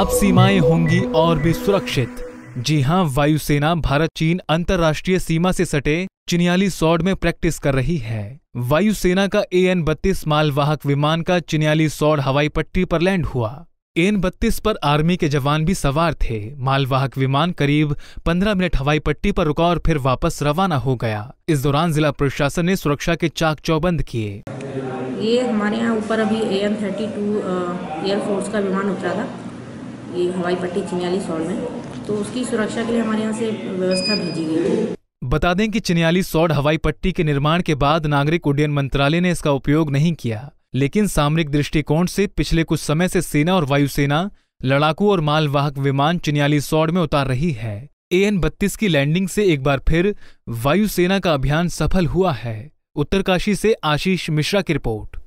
अब सीमाएं होंगी और भी सुरक्षित जी हाँ वायुसेना भारत चीन अंतर्राष्ट्रीय सीमा से सटे चिनियाली सौड में प्रैक्टिस कर रही है वायुसेना का ए एन बत्तीस मालवाहक विमान का चिनियाली सौड हवाई पट्टी पर लैंड हुआ ए एन बत्तीस पर आर्मी के जवान भी सवार थे मालवाहक विमान करीब 15 मिनट हवाई पट्टी पर रुका और फिर वापस रवाना हो गया इस दौरान जिला प्रशासन ने सुरक्षा के चाक चौबंद किए ये हमारे यहाँ ऊपर अभी A N thirty two air force का विमान उतरा था ये हवाई पट्टी चिन्यालीस सौड़ में तो उसकी सुरक्षा के लिए हमारे यहाँ से व्यवस्था भेजी गई थी बता दें कि चिनियाली सौड़ हवाई पट्टी के निर्माण के बाद नागरिक उड्डयन मंत्रालय ने इसका उपयोग नहीं किया लेकिन सामरिक दृष्टिकोण से पिछले कुछ समय से सेना और वायुसेना लड़ाकू और मालवाहक विमान चिनियाली सौड़ में उतार रही है ए एन बत्तीस की लैंडिंग से एक बार फिर वायुसेना का अभियान सफल हुआ है उत्तरकाशी से आशीष मिश्रा की रिपोर्ट